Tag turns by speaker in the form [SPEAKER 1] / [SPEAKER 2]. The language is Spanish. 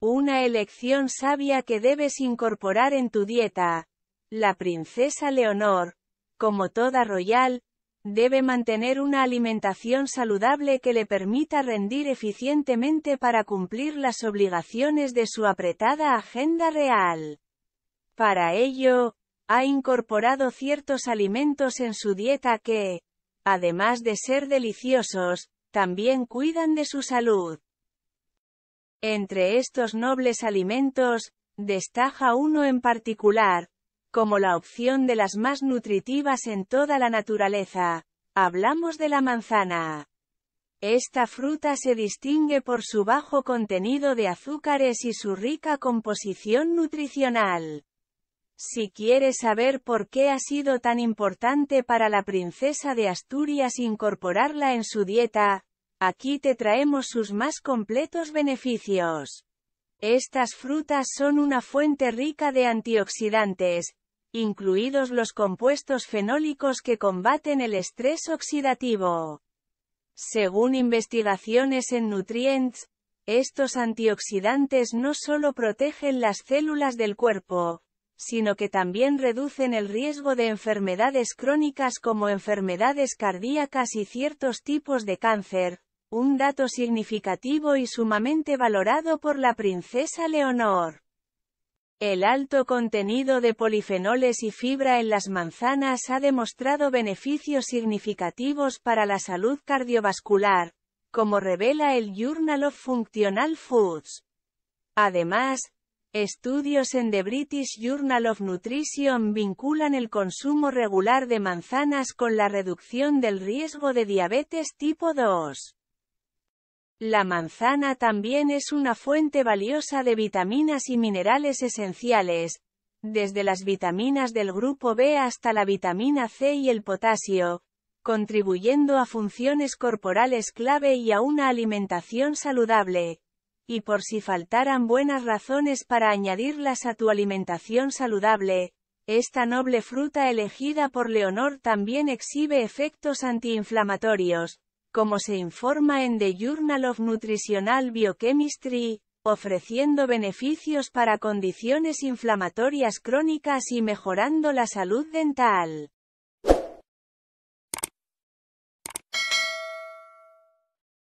[SPEAKER 1] Una elección sabia que debes incorporar en tu dieta. La princesa Leonor, como toda royal, debe mantener una alimentación saludable que le permita rendir eficientemente para cumplir las obligaciones de su apretada agenda real. Para ello, ha incorporado ciertos alimentos en su dieta que, además de ser deliciosos, también cuidan de su salud. Entre estos nobles alimentos, destaja uno en particular, como la opción de las más nutritivas en toda la naturaleza. Hablamos de la manzana. Esta fruta se distingue por su bajo contenido de azúcares y su rica composición nutricional. Si quieres saber por qué ha sido tan importante para la princesa de Asturias incorporarla en su dieta, Aquí te traemos sus más completos beneficios. Estas frutas son una fuente rica de antioxidantes, incluidos los compuestos fenólicos que combaten el estrés oxidativo. Según investigaciones en Nutrients, estos antioxidantes no solo protegen las células del cuerpo, sino que también reducen el riesgo de enfermedades crónicas como enfermedades cardíacas y ciertos tipos de cáncer, un dato significativo y sumamente valorado por la princesa Leonor. El alto contenido de polifenoles y fibra en las manzanas ha demostrado beneficios significativos para la salud cardiovascular, como revela el Journal of Functional Foods. Además, estudios en The British Journal of Nutrition vinculan el consumo regular de manzanas con la reducción del riesgo de diabetes tipo 2. La manzana también es una fuente valiosa de vitaminas y minerales esenciales, desde las vitaminas del grupo B hasta la vitamina C y el potasio, contribuyendo a funciones corporales clave y a una alimentación saludable. Y por si faltaran buenas razones para añadirlas a tu alimentación saludable, esta noble fruta elegida por Leonor también exhibe efectos antiinflamatorios, como se informa en The Journal of Nutritional Biochemistry, ofreciendo beneficios para condiciones inflamatorias crónicas y mejorando la salud dental.